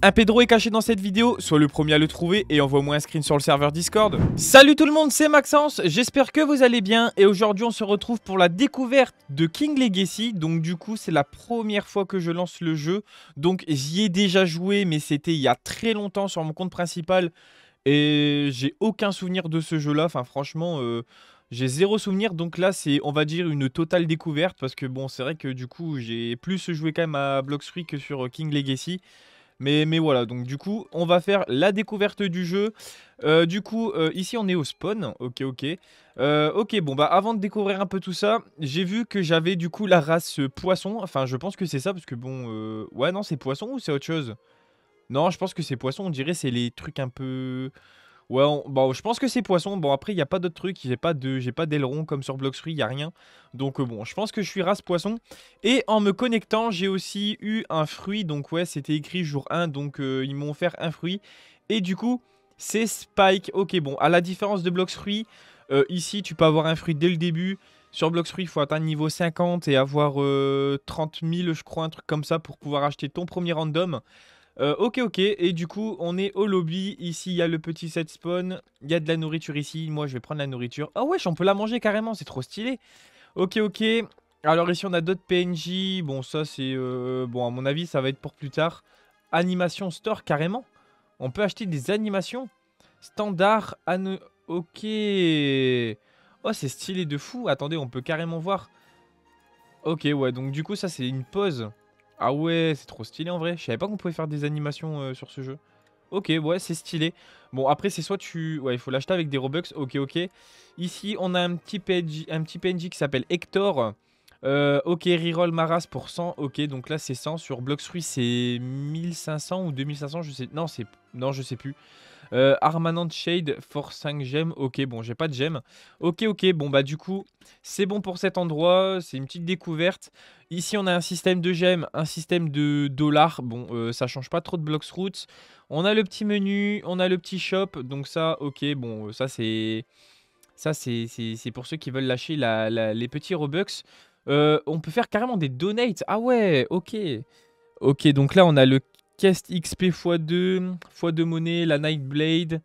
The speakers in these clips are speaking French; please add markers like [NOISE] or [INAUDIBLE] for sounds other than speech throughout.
Un Pedro est caché dans cette vidéo, sois le premier à le trouver et envoie-moi un screen sur le serveur Discord. Salut tout le monde, c'est Maxence, j'espère que vous allez bien et aujourd'hui on se retrouve pour la découverte de King Legacy. Donc du coup c'est la première fois que je lance le jeu, donc j'y ai déjà joué mais c'était il y a très longtemps sur mon compte principal et j'ai aucun souvenir de ce jeu là, enfin franchement... Euh, j'ai zéro souvenir, donc là c'est on va dire une totale découverte parce que bon c'est vrai que du coup j'ai plus joué quand même à Blox que sur euh, King Legacy. Mais, voilà, donc du coup, on va faire la découverte du jeu. Euh, du coup, euh, ici on est au spawn. Ok, ok. Euh, ok, bon, bah avant de découvrir un peu tout ça, j'ai vu que j'avais du coup la race poisson. Enfin, je pense que c'est ça, parce que bon. Ouais, non, c'est poisson ou c'est autre chose Non, je pense que c'est poisson. On dirait c'est les trucs un peu. Ouais, bon, je pense que c'est poisson. Bon, après, il n'y a pas d'autre truc J'ai pas de, j'ai pas d'aileron comme sur Bloxry, il n'y a rien. Donc, euh, bon, je pense que je suis race poisson. Et en me connectant, j'ai aussi eu un fruit. Donc, ouais, c'était écrit jour 1. Donc, euh, ils m'ont offert un fruit. Et du coup, c'est Spike. Ok, bon, à la différence de Blox euh, ici, tu peux avoir un fruit dès le début. Sur fruits il faut atteindre niveau 50 et avoir 30 euh, 000, je crois, un truc comme ça pour pouvoir acheter ton premier random. Euh, ok, ok. Et du coup, on est au lobby. Ici, il y a le petit set spawn. Il y a de la nourriture ici. Moi, je vais prendre la nourriture. oh, ah wesh, on peut la manger carrément. C'est trop stylé. Ok, ok. Alors ici, on a d'autres PNJ. Bon, ça, c'est... Euh, bon, à mon avis, ça va être pour plus tard. Animation store, carrément. On peut acheter des animations. Standard. Ok. Oh, c'est stylé de fou. Attendez, on peut carrément voir. Ok, ouais. Donc, du coup, ça, c'est une pause. Ah ouais, c'est trop stylé en vrai. Je savais pas qu'on pouvait faire des animations euh, sur ce jeu. Ok, ouais, c'est stylé. Bon, après, c'est soit tu... Ouais, il faut l'acheter avec des Robux. Ok, ok. Ici, on a un petit PNJ, un petit qui s'appelle Hector. Euh, ok, reroll Maras pour 100. Ok, donc là, c'est 100. Sur Blox c'est 1500 ou 2500, je sais... Non, c'est... Non, je sais plus. Euh, Armanant Shade, for 5 gemmes. Ok, bon, j'ai pas de gemmes. Ok, ok, bon, bah du coup, c'est bon pour cet endroit. C'est une petite découverte. Ici, on a un système de gemmes, un système de dollars. Bon, euh, ça change pas trop de Blocks Roots. On a le petit menu, on a le petit shop. Donc ça, ok, bon, euh, ça c'est... Ça, c'est pour ceux qui veulent lâcher les petits Robux. Euh, on peut faire carrément des donates. Ah ouais, ok. Ok, donc là, on a le cast XP x2, x2 monnaie, la Nightblade,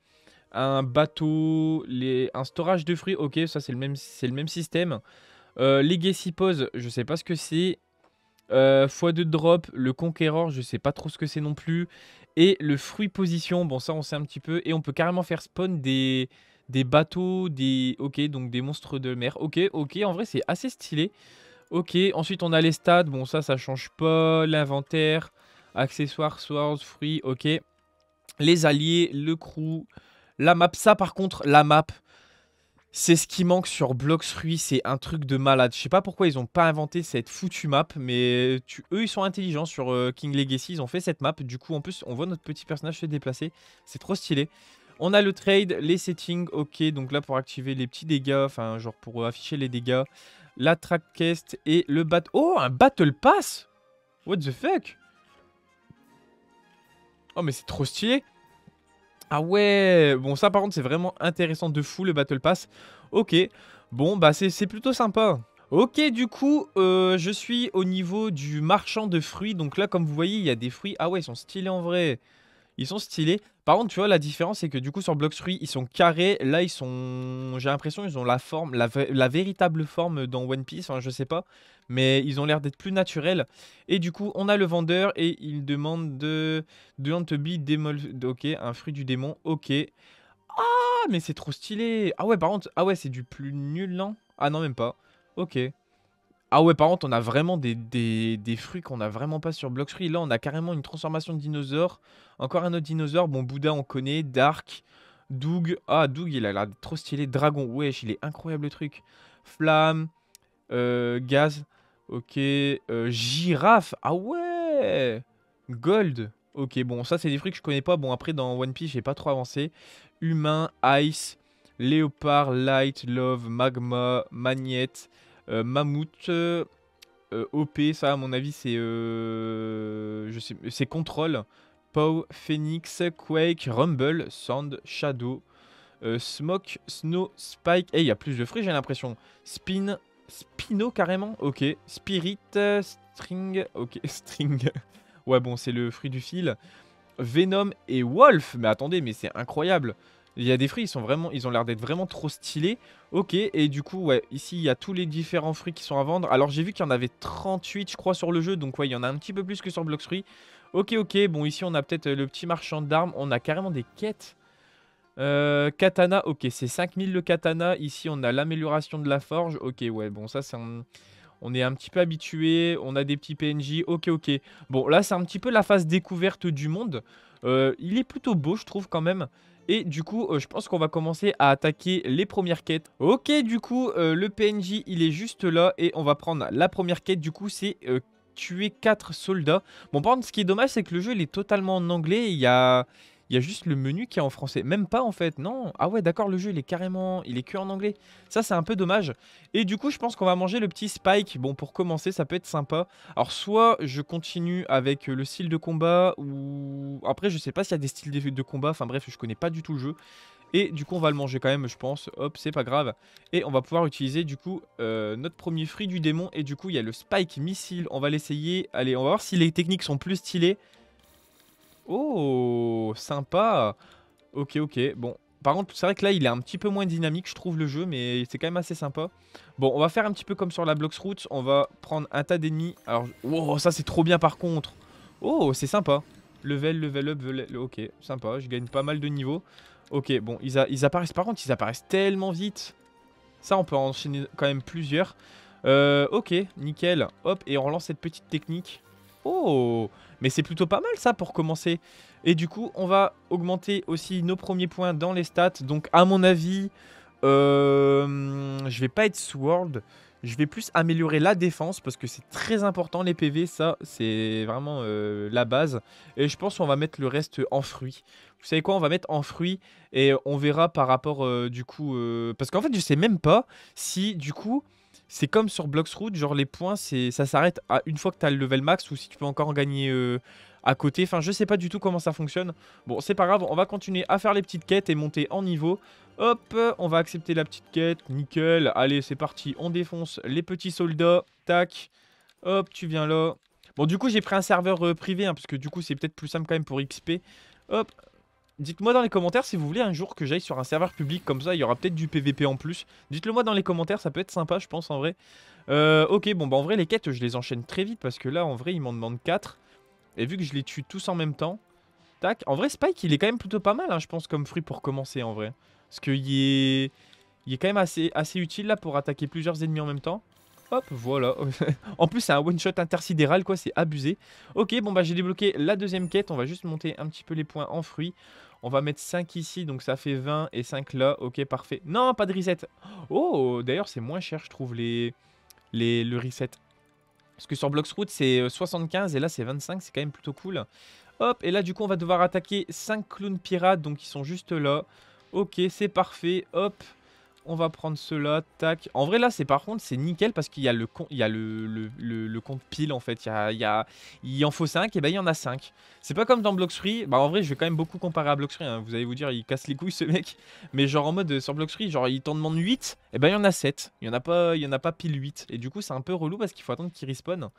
un bateau, les, un storage de fruits. Ok, ça c'est le même, le même système. Euh, Legacy Pose, je sais pas ce que c'est. Euh, x2 drop, le Conqueror, je sais pas trop ce que c'est non plus. Et le fruit position, bon ça on sait un petit peu. Et on peut carrément faire spawn des, des bateaux, des. Ok, donc des monstres de mer. Ok, ok, en vrai c'est assez stylé. Ok, ensuite on a les stades. bon ça ça change pas. L'inventaire, Accessoires, swords, fruits, ok. Les alliés, le crew, la map. Ça, par contre, la map, c'est ce qui manque sur Blox Fruits. C'est un truc de malade. Je sais pas pourquoi ils ont pas inventé cette foutue map, mais eux, ils sont intelligents sur euh, King Legacy. Ils ont fait cette map. Du coup, en plus, on voit notre petit personnage se déplacer. C'est trop stylé. On a le trade, les settings, ok, donc là pour activer les petits dégâts, enfin genre pour euh, afficher les dégâts, la track quest et le bat... Oh, un battle pass What the fuck Oh, mais c'est trop stylé Ah ouais Bon, ça, par contre, c'est vraiment intéressant de fou, le Battle Pass. Ok. Bon, bah, c'est plutôt sympa. Ok, du coup, euh, je suis au niveau du marchand de fruits. Donc là, comme vous voyez, il y a des fruits. Ah ouais, ils sont stylés en vrai. Ils sont stylés. Par contre, tu vois, la différence, c'est que du coup, sur Fruit ils sont carrés. Là, ils sont. J'ai l'impression ils ont la forme, la, véritable forme dans One Piece. Enfin, je sais pas. Mais ils ont l'air d'être plus naturels. Et du coup, on a le vendeur et il demande de. de to be démol. Ok, un fruit du démon. Ok. Ah, mais c'est trop stylé. Ah ouais, par contre, ah ouais, c'est du plus nul, non Ah non, même pas. Ok. Ah ouais, par contre, on a vraiment des, fruits qu'on n'a vraiment pas sur Block Free Là, on a carrément une transformation de dinosaure. Encore un autre dinosaure. Bon, Bouddha, on connaît. Dark. Doug. Ah, Doug, il a l'air trop stylé. Dragon, wesh, il est incroyable le truc. Flamme. Euh, gaz. Ok. Giraffe. Euh, girafe. Ah ouais Gold. Ok, bon, ça, c'est des fruits que je connais pas. Bon, après, dans One Piece, j'ai pas trop avancé. Humain, Ice, Léopard, Light, Love, Magma, Magnette. Euh, Mammouth. Euh, euh, OP, ça à mon avis c'est je sais contrôle. Pow, Phoenix, Quake, Rumble, Sand, Shadow, Smoke, Snow, Spike. et eh, il y a plus de fruits, j'ai l'impression. Spin, Spino carrément Ok. Spirit, String. Ok, [LAUGHS] String. ouais, bon, c'est le fruit du fil. Venom et Wolf. Mais attendez, mais c'est incroyable. Il y a des fruits, ils, sont vraiment, ils ont l'air d'être vraiment trop stylés. Ok, et du coup, ouais, ici, il y a tous les différents fruits qui sont à vendre. Alors, j'ai vu qu'il y en avait 38, je crois, sur le jeu. Donc, ouais, il y en a un petit peu plus que sur Blox Ok, ok, bon, ici, on a peut-être euh, le petit marchand d'armes. On a carrément des quêtes. Euh, katana, ok, c'est 5000 le katana. Ici, on a l'amélioration de la forge. Ok, ouais, bon, ça, c'est On est un petit peu habitué, on a des petits PNJ, ok ok. Bon là c'est un petit peu la phase découverte du monde. Euh, il est plutôt beau je trouve quand même. Et du coup, euh, je pense qu'on va commencer à attaquer les premières quêtes. Ok, du coup, euh, le PNJ, il est juste là et on va prendre la première quête. Du coup, c'est euh, tuer 4 soldats. Bon, par contre, ce qui est dommage, c'est que le jeu, il est totalement en anglais. Il y a... Il y a juste le menu qui est en français. Même pas en fait, non. Ah ouais, d'accord, le jeu, il est carrément... Il est que en anglais. Ça, c'est un peu dommage. Et du coup, je pense qu'on va manger le petit Spike. Bon, pour commencer, ça peut être sympa. Alors, soit je continue avec euh, le style de combat, ou... Après, je sais pas s'il y a des styles de combat. Enfin bref, je connais pas du tout le jeu. Et du coup, on va le manger quand même, je pense. Hop, c'est pas grave. Et on va pouvoir utiliser du coup euh, notre premier fruit du démon. Et du coup, il y a le Spike Missile. On va l'essayer. Allez, on va voir si les techniques sont plus stylées. Oh, sympa. Ok, ok. Bon, par contre, c'est vrai que là, il est un petit peu moins dynamique, je trouve, le jeu, mais c'est quand même assez sympa. Bon, on va faire un petit peu comme sur la Blocks route On va prendre un tas d'ennemis. Alors, oh, ça, c'est trop bien, par contre. Oh, c'est sympa. Level, level up, level... Ok, sympa. Je gagne pas mal de niveaux. Ok, bon, ils, apparaissent... Par contre, ils apparaissent tellement vite. Ça, on peut enchaîner quand même plusieurs. Euh, ok, nickel. Hop, et on relance cette petite technique. Oh mais c'est plutôt pas mal ça pour commencer. Et du coup, on va augmenter aussi nos premiers points dans les stats. Donc à mon avis, je euh, je vais pas être Sword. Je vais plus améliorer la défense parce que c'est très important les PV, ça c'est vraiment euh, la base. Et je pense qu'on va mettre le reste en fruit. Vous savez quoi, on va mettre en fruit. et on verra par rapport euh, du coup... parce qu'en fait je sais même pas si du coup c'est comme sur Blocks genre les points, c'est ça s'arrête à une fois que tu as le level max ou si tu peux encore en gagner euh, à côté. Enfin, je sais pas du tout comment ça fonctionne. Bon, c'est pas grave, on va continuer à faire les petites quêtes et monter en niveau. Hop, on va accepter la petite quête, nickel. Allez, c'est parti, on défonce les petits soldats. Tac, hop, tu viens là. Bon, du coup, j'ai pris un serveur euh, privé, hein, parce que du coup, c'est peut-être plus simple quand même pour XP. Hop, Dites-moi dans les commentaires si vous voulez un jour que j'aille sur un serveur public comme ça, il y aura peut-être du PVP en plus. Dites-le moi dans les commentaires, ça peut être sympa je pense en vrai. Euh, ok, bon bah en vrai les quêtes je les enchaîne très vite parce que là en vrai il m'en demande 4. Et vu que je les tue tous en même temps, tac. En vrai Spike il est quand même plutôt pas mal hein, je pense comme fruit pour commencer en vrai. Parce qu'il est... Il est quand même assez, assez utile là pour attaquer plusieurs ennemis en même temps. Hop, voilà. [LAUGHS] en plus, c'est un one-shot intersidéral, quoi. C'est abusé. Ok, bon, bah, j'ai débloqué la deuxième quête. On va juste monter un petit peu les points en fruits. On va mettre 5 ici, donc ça fait 20 et 5 là. Ok, parfait. Non, pas de reset. Oh, d'ailleurs, c'est moins cher, je trouve, les... Les... le reset. Parce que sur route c'est 75 euh, et là, c'est 25. C'est quand même plutôt cool. Hop, et là, du coup, on va devoir attaquer 5 clowns pirates, donc ils sont juste là. Ok, c'est parfait. Hop, on va prendre cela, tac. En vrai, là, c'est par contre, c'est nickel parce qu'il y a le, il y a le, compte pile, en fait. Il, y a, y en faut 5, et ben il y en a 5. C'est pas comme dans Bloxfree. Bah, en vrai, je vais quand même beaucoup comparer à Bloxfree. Hein. Vous allez vous dire, il casse les couilles, ce mec. Mais genre, en mode, euh, sur Bloxfree, genre, il t'en demande 8, et ben il y en a 7. Il y en a pas, il y en a pas pile 8. Et du coup, c'est un peu relou parce qu'il faut attendre qu'il respawn.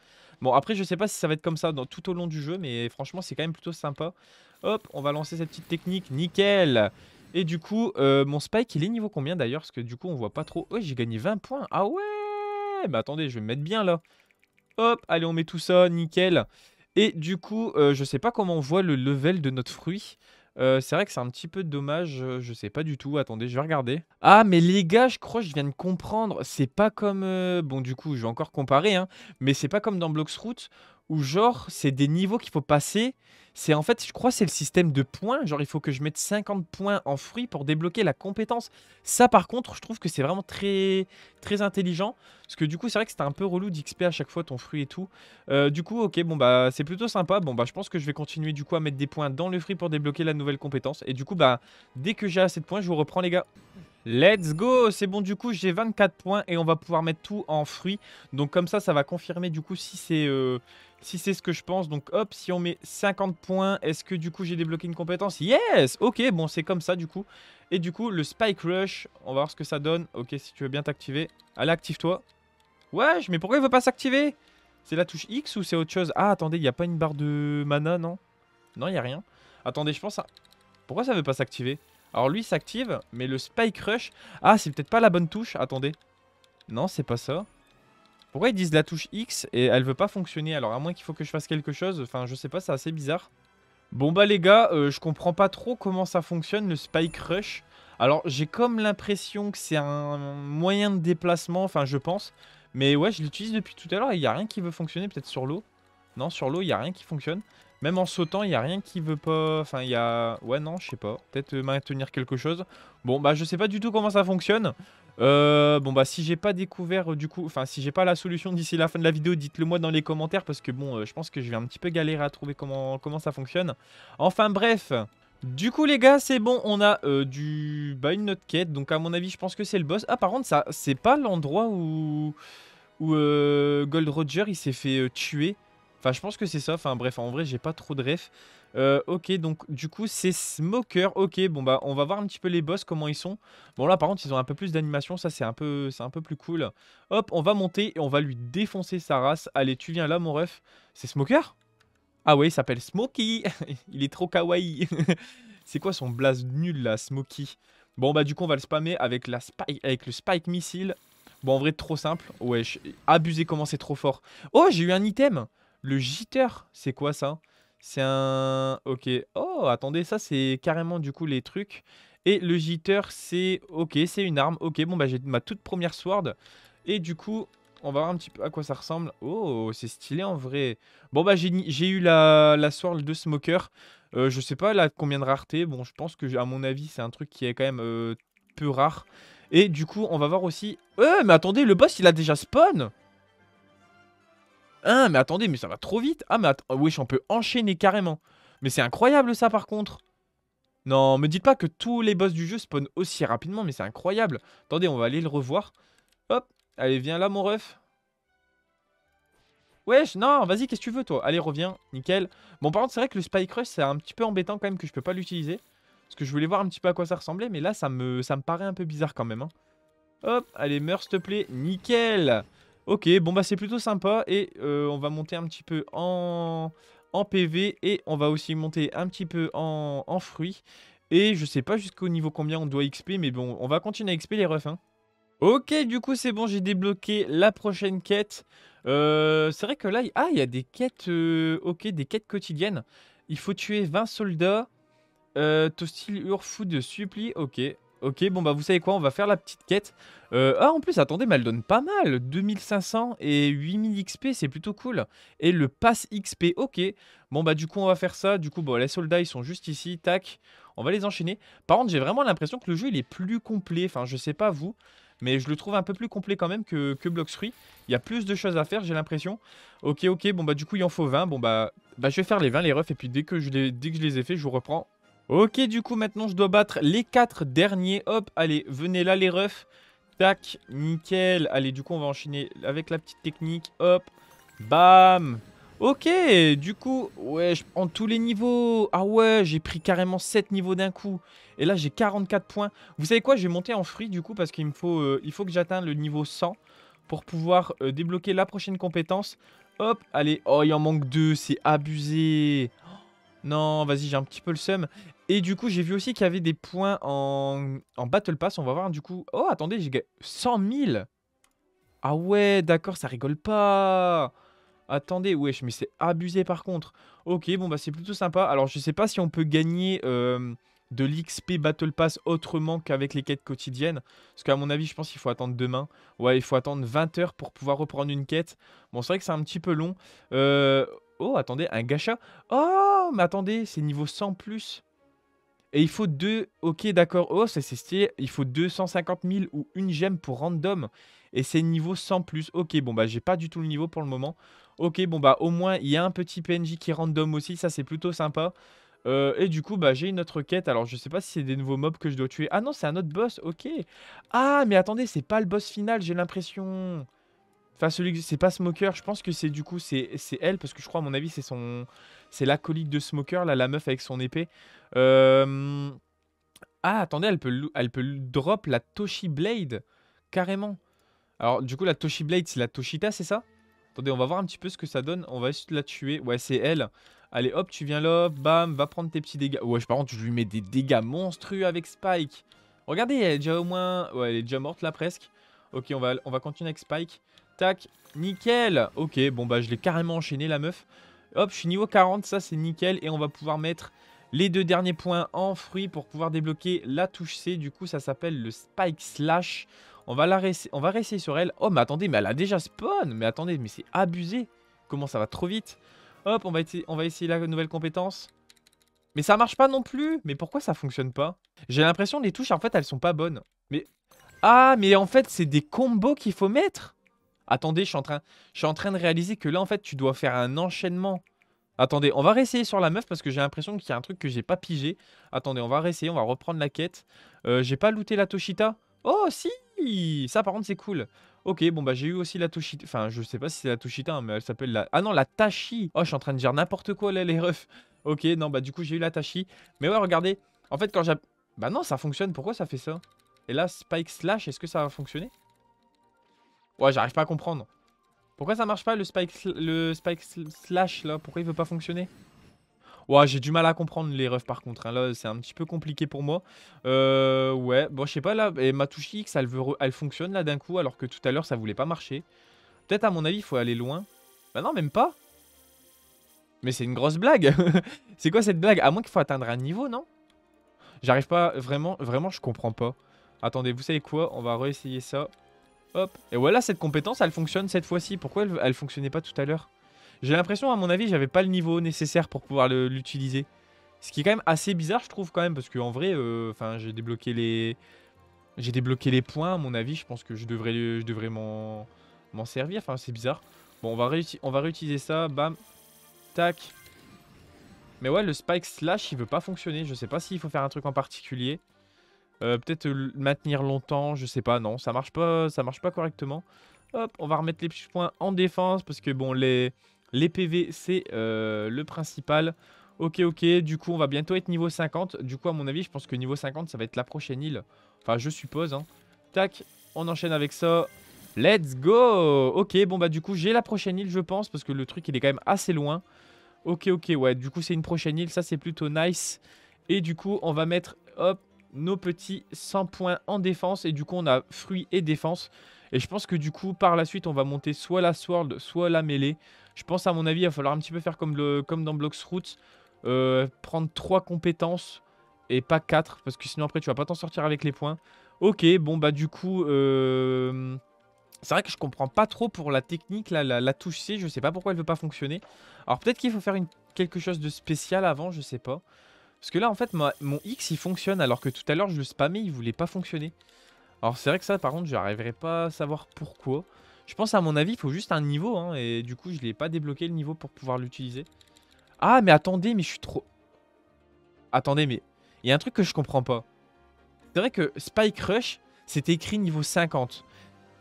Bon, après, je sais pas si ça va être comme ça dans, tout au long du jeu, mais franchement, c'est quand même plutôt sympa. Hop, on va lancer cette petite technique. Nickel et du coup, euh, mon Spike, il est niveau combien d'ailleurs Parce que du coup, on voit pas trop. Oh, j'ai gagné 20 points. Ah ouais Mais attendez, je vais me mettre bien là. Hop, allez, on met tout ça, nickel. Et du coup, je euh, je sais pas comment on voit le level de notre fruit. Euh, c'est vrai que c'est un petit peu dommage, je sais pas du tout, attendez, je vais regarder. Ah, mais les gars, je crois que je viens de comprendre, c'est pas comme... Bon, du coup, je vais encore comparer, hein, mais c'est pas comme dans Bloxroot où genre c'est des niveaux qu'il faut passer. C'est en fait, je crois, c'est le système de points. Genre, il faut que je mette 50 points en fruits pour débloquer la compétence. Ça, par contre, je trouve que c'est vraiment très, très intelligent. Parce que du coup, c'est vrai que c'est un peu relou d'XP à chaque fois ton fruit et tout. Euh, du coup, ok, bon, bah, c'est plutôt sympa. Bon, bah, je pense que je vais continuer du coup à mettre des points dans le fruit pour débloquer la nouvelle compétence. Et du coup, bah, dès que j'ai assez de points, je vous reprends, les gars. Let's go C'est bon du coup, j'ai 24 points et on va pouvoir mettre tout en fruits. Donc comme ça, ça va confirmer du coup si c'est... Euh, si c'est ce que je pense, donc hop, si on met 50 points, est-ce que du coup j'ai débloqué une compétence Yes Ok, bon c'est comme ça du coup. Et du coup, le Spike Rush, on va voir ce que ça donne. Ok, si tu veux bien t'activer. Allez, active-toi. Wesh, mais pourquoi il veut pas s'activer C'est la touche X ou c'est autre chose Ah, attendez, il n'y a pas une barre de mana, non Non, il n'y a rien. Attendez, je pense à... Pourquoi ça veut pas s'activer alors lui s'active, mais le Spike Rush... Ah, c'est peut-être pas la bonne touche, attendez. Non, c'est pas ça. Pourquoi ils disent la touche X et elle veut pas fonctionner Alors à moins qu'il faut que je fasse quelque chose, enfin je sais pas, c'est assez bizarre. Bon bah les gars, euh, je comprends pas trop comment ça fonctionne le Spike Rush. Alors j'ai comme l'impression que c'est un moyen de déplacement, enfin je pense. Mais ouais, je l'utilise depuis tout à l'heure et il n'y a rien qui veut fonctionner, peut-être sur l'eau. Non, sur l'eau, il n'y a rien qui fonctionne. Même en sautant, il n'y a rien qui veut pas... Enfin, il y a... Ouais, non, je sais pas. Peut-être euh, maintenir quelque chose. Bon, bah, je sais pas du tout comment ça fonctionne. Euh, bon, bah, si j'ai pas découvert, euh, du coup... Enfin, si j'ai pas la solution d'ici la fin de la vidéo, dites-le moi dans les commentaires. Parce que, bon, je pense que je vais un petit peu galérer à trouver comment, comment ça fonctionne. Enfin, bref... Du coup les gars c'est bon on a du bah une autre quête donc à mon avis je pense que c'est le boss Ah par contre ça c'est pas l'endroit où où Gold Roger il s'est fait tuer Enfin, je pense que c'est ça. Enfin, bref, en vrai, j'ai pas trop de ref. Euh, ok, donc du coup, c'est Smoker. Ok, bon, bah, on va voir un petit peu les boss, comment ils sont. Bon, là, par contre, ils ont un peu plus d'animation. Ça, c'est un, peu, un peu plus cool. Hop, on va monter et on va lui défoncer sa race. Allez, tu viens là, mon ref. C'est Smoker Ah ouais, il s'appelle Smokey. [LAUGHS] il est trop kawaii. [LAUGHS] c'est quoi son blaze nul, là, Smokey Bon, bah, du coup, on va le spammer avec, la avec le Spike Missile. Bon, en vrai, trop simple. Wesh, ouais, abusé comment c'est trop fort. Oh, j'ai eu un item le jitter, c'est quoi ça C'est un... Ok. Oh, attendez, ça c'est carrément du coup les trucs. Et le jitter, c'est... Ok, c'est une arme. Ok, bon bah j'ai ma toute première sword. Et du coup, on va voir un petit peu à quoi ça ressemble. Oh, c'est stylé en vrai. Bon, bah, j'ai eu la, la de Smoker. Euh, je sais pas là combien de rareté. Bon, je pense que, à mon avis, c'est un truc qui est quand même euh, peu rare. Et du coup, on va voir aussi... Euh, mais attendez, le boss, il a déjà spawn ah, mais attendez, mais ça va trop vite. Ah, mais ah, wesh, on peut enchaîner carrément. Mais c'est incroyable ça par contre. Non, me dites pas que tous les boss du jeu spawn aussi rapidement, mais c'est incroyable. Attendez, on va aller le revoir. Hop, allez, viens là, mon ref. Wesh, non, vas-y, qu'est-ce que tu veux, toi Allez, reviens, nickel. Bon, par contre, c'est vrai que le Spike Rush, c'est un petit peu embêtant quand même que je peux pas l'utiliser. Parce que je voulais voir un petit peu à quoi ça ressemblait, mais là, ça me, ça me paraît un peu bizarre quand même. Hein. Hop, allez, meurs, s'il te plaît. Nickel Ok, bon bah c'est plutôt sympa et euh, on va monter un petit peu en, en PV et on va aussi monter un petit peu en, en fruits. Et je sais pas jusqu'au niveau combien on doit XP, mais bon, on va continuer à XP les refs. Hein. Ok, du coup c'est bon, j'ai débloqué la prochaine quête. Euh, c'est vrai que là, ah, il y a des quêtes, euh, ok, des quêtes quotidiennes. Il faut tuer 20 soldats. Euh, urfou de suppli ok. Ok, bon bah vous savez quoi, on va faire la petite quête. Euh, ah, en plus, attendez, mais elle donne pas mal. 2500 et 8000 XP, c'est plutôt cool. Et le pass XP, ok. Bon bah du coup, on va faire ça. Du coup, bon, les soldats, ils sont juste ici, tac. On va les enchaîner. Par contre, j'ai vraiment l'impression que le jeu, il est plus complet. Enfin, je sais pas vous, mais je le trouve un peu plus complet quand même que, que Il y a plus de choses à faire, j'ai l'impression. Ok, ok, bon bah du coup, il en faut 20. Bon bah, bah, je vais faire les 20, les refs, et puis dès que je les, dès que je les ai fait, je vous reprends Ok, du coup, maintenant, je dois battre les 4 derniers. Hop, allez, venez là, les refs. Tac, nickel. Allez, du coup, on va enchaîner avec la petite technique. Hop, bam. Ok, du coup, ouais, je prends tous les niveaux. Ah ouais, j'ai pris carrément 7 niveaux d'un coup. Et là, j'ai 44 points. Vous savez quoi, je vais monter en fruit, du coup, parce qu'il me faut, euh, il faut que j'atteigne le niveau 100 pour pouvoir euh, débloquer la prochaine compétence. Hop, allez. Oh, il en manque deux, c'est abusé. Non, vas-y, j'ai un petit peu le seum. Et du coup, j'ai vu aussi qu'il y avait des points en, Battle Pass. On va voir du coup. Oh, attendez, j'ai gagné 100 000 Ah ouais, d'accord, ça rigole pas Attendez, wesh, mais c'est abusé par contre. Ok, bon, bah c'est plutôt sympa. Alors, je sais pas si on peut gagner euh, de l'XP Battle Pass autrement qu'avec les quêtes quotidiennes. Parce qu'à mon avis, je pense qu'il faut attendre demain. Ouais, il faut attendre 20 heures pour pouvoir reprendre une quête. Bon, c'est vrai que c'est un petit peu long. Euh, oh, attendez, un gacha. Oh, mais attendez, c'est niveau 100+. Plus. Et il faut deux. Ok, d'accord. Oh, c'est est, Il faut 250 000 ou une gemme pour random. Et c'est niveau 100 plus. Ok, bon, bah, j'ai pas du tout le niveau pour le moment. Ok, bon, bah, au moins, il y a un petit PNJ qui est random aussi. Ça, c'est plutôt sympa. Euh, et du coup, bah, j'ai une autre quête. Alors, je sais pas si c'est des nouveaux mobs que je dois tuer. Ah non, c'est un autre boss. Ok. Ah, mais attendez, c'est pas le boss final, j'ai l'impression. Enfin, celui que c'est pas Smoker, je pense que c'est du coup, c'est elle, parce que je crois, à mon avis, c'est son. C'est l'acolyte de Smoker, là, la meuf avec son épée. Euh... Ah, attendez, elle peut, elle peut drop la Toshi Blade, carrément. Alors, du coup, la Toshi Blade, c'est la Toshita, c'est ça Attendez, on va voir un petit peu ce que ça donne. On va juste la tuer. Ouais, c'est elle. Allez, hop, tu viens là, bam, va prendre tes petits dégâts. Ouais, par contre, je lui mets des dégâts monstrueux avec Spike. Regardez, elle est déjà au moins... Ouais, elle est déjà morte, là, presque. Ok, on va, on va continuer avec Spike. Tac, nickel Ok, bon bah je l'ai carrément enchaîné la meuf. Hop, je suis niveau 40, ça c'est nickel. Et on va pouvoir mettre les deux derniers points en fruit pour pouvoir débloquer la touche C. Du coup, ça s'appelle le Spike Slash. On va, la on va sur elle. Oh, mais attendez, mais elle a déjà spawn Mais attendez, mais c'est abusé Comment ça va trop vite Hop, on va, on va essayer la nouvelle compétence. Mais ça marche pas non plus Mais pourquoi ça fonctionne pas J'ai l'impression que les touches, en fait, elles sont pas bonnes. Mais... Ah, mais en fait, c'est des combos qu'il faut mettre Attendez, je suis, en train, je suis en train de réaliser que là, en fait, tu dois faire un enchaînement. Attendez, on va réessayer sur la meuf parce que j'ai l'impression qu'il y a un truc que j'ai pas pigé. Attendez, on va réessayer, on va reprendre la quête. Euh, j'ai pas looté la Toshita Oh, si Ça, par contre, c'est cool. Ok, bon, bah, j'ai eu aussi la Toshita. Enfin, je sais pas si c'est la Toshita, hein, mais elle s'appelle la... Ah non, la Tashi Oh, je suis en train de dire n'importe quoi, là, les refs. Ok, non, bah, du coup, j'ai eu la Tashi. Mais ouais, regardez. En fait, quand j'ai... Bah non, ça fonctionne. Pourquoi ça fait ça Et là, Spike Slash, est-ce que ça va fonctionner Ouais, j'arrive pas à comprendre. Pourquoi ça marche pas le spike, le spike slash là Pourquoi il veut pas fonctionner Ouais, j'ai du mal à comprendre les refs par contre. Hein. Là, c'est un petit peu compliqué pour moi. Euh, ouais, bon, je sais pas là. Et ma touche X, elle, veut elle fonctionne là d'un coup, alors que tout à l'heure, ça voulait pas marcher. Peut-être, à mon avis, il faut aller loin. Bah non, même pas. Mais c'est une grosse blague. [LAUGHS] c'est quoi cette blague À moins qu'il faut atteindre un niveau, non J'arrive pas, vraiment, vraiment, je comprends pas. Attendez, vous savez quoi On va réessayer ça. Et voilà, cette compétence, elle fonctionne cette fois-ci. Pourquoi elle, fonctionnait pas tout à l'heure J'ai l'impression, à mon avis, j'avais pas le niveau nécessaire pour pouvoir l'utiliser. Ce qui est quand même assez bizarre, je trouve, quand même, parce qu'en vrai, euh, j'ai débloqué les... J'ai débloqué les points, à mon avis, je pense que je devrais, je devrais m'en servir. Enfin, c'est bizarre. Bon, on va, on va réutiliser ça. Bam. Tac. Mais ouais, le Spike Slash, il veut pas fonctionner. Je sais pas s'il faut faire un truc en particulier. Euh, peut-être maintenir longtemps, je sais pas, non, ça marche pas, ça marche pas correctement. Hop, on va remettre les petits points en défense parce que bon, les, les PV c'est le principal. Ok, ok, du coup on va bientôt être niveau 50. Du coup à mon avis, je pense que niveau 50 ça va être la prochaine île. Enfin, je suppose. Hein. Tac, on enchaîne avec ça. Let's go Ok, bon bah du coup j'ai la prochaine île je pense parce que le truc il est quand même assez loin. Ok, ok, ouais, du coup c'est une prochaine île, ça c'est plutôt nice. Et du coup on va mettre, hop, nos petits 100 points en défense. Et du coup, on a fruit et défense. Et je pense que du coup, par la suite, on va monter soit la Sword, soit la mêlée. Je pense, à mon avis, il va falloir un petit peu faire comme, le, comme dans Blocks Roots. Euh, prendre 3 compétences et pas 4. Parce que sinon, après, tu vas pas t'en sortir avec les points. Ok, bon, bah du coup... Euh, c'est vrai que je comprends pas trop pour la technique, la, touche C, je sais pas pourquoi elle veut pas fonctionner. Alors peut-être qu'il faut faire une, quelque chose de spécial avant, je sais pas. Parce que là, en fait, mon X, il fonctionne, alors que tout à l'heure, je le spammais, il voulait pas fonctionner. Alors c'est vrai que ça, par contre, j'arriverai pas à savoir pourquoi. Je pense, à mon avis, il faut juste un niveau, hein, et du coup, je l'ai pas débloqué le niveau pour pouvoir l'utiliser. Ah, mais attendez, mais je suis trop... Attendez, mais... Il y a un truc que je comprends pas. C'est vrai que Spike Rush, c'était écrit niveau 50.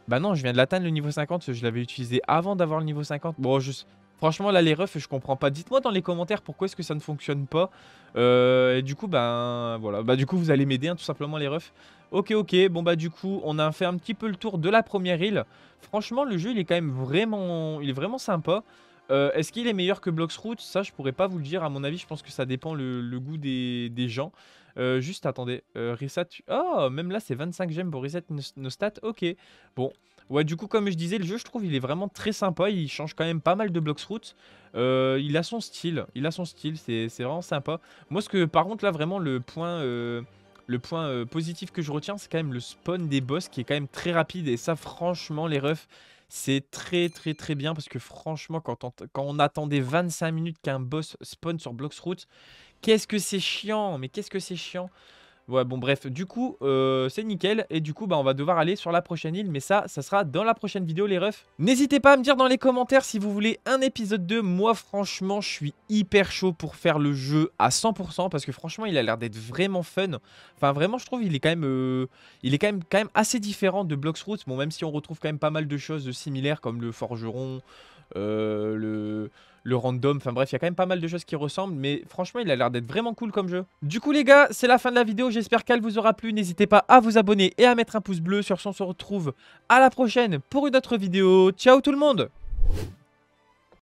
Bah non, je viens de l'atteindre le niveau 50, je l'avais utilisé avant d'avoir le niveau 50. Bon, je... Franchement, là, les refs, je comprends pas. Dites-moi dans les commentaires pourquoi est-ce que ça ne fonctionne pas. Euh, et du coup, ben voilà. Bah, du coup, vous allez m'aider, hein, tout simplement, les refs. Ok, ok. Bon, bah, du coup, on a fait un petit peu le tour de la première île. Franchement, le jeu, il est quand même vraiment, il est vraiment sympa. Euh, est-ce qu'il est meilleur que Blocks Root Ça, je pourrais pas vous le dire. À mon avis, je pense que ça dépend le, goût des, gens. Euh, juste, attendez. Euh, reset. Oh, même là, c'est 25 gemmes pour reset nos stats. Ok. Bon. Ouais, du coup, comme je disais, le jeu, je trouve, il est vraiment très sympa. Il change quand même pas mal de Blocks Route. Euh, il a son style. Il a son style. C'est vraiment sympa. Moi, ce que, par contre, là, vraiment, le point... Euh, le point euh, positif que je retiens, c'est quand même le spawn des boss qui est quand même très rapide. Et ça, franchement, les refs, c'est très très très bien parce que franchement quand on, attendait 25 minutes qu'un boss spawn sur blocks Route, qu'est-ce que c'est chiant, mais qu'est-ce que c'est chiant Ouais, bon, bref, du coup, euh, c'est nickel. Et du coup, bah, on va devoir aller sur la prochaine île. Mais ça, ça sera dans la prochaine vidéo, les refs. N'hésitez pas à me dire dans les commentaires si vous voulez un épisode 2. Moi, franchement, je suis hyper chaud pour faire le jeu à 100%. Parce que franchement, il a l'air d'être vraiment fun. Enfin, vraiment, je trouve, il est quand même, euh, il est quand même, quand même assez différent de Blox Roots. Bon, même si on retrouve quand même pas mal de choses similaires, comme le forgeron, euh, le le random. Enfin bref, il y a quand même pas mal de choses qui ressemblent, mais franchement, il a l'air d'être vraiment cool comme jeu. Du coup, les gars, c'est la fin de la vidéo. J'espère qu'elle vous aura plu. N'hésitez pas à vous abonner et à mettre un pouce bleu. Sur ce, on se retrouve à la prochaine pour une autre vidéo. Ciao tout le monde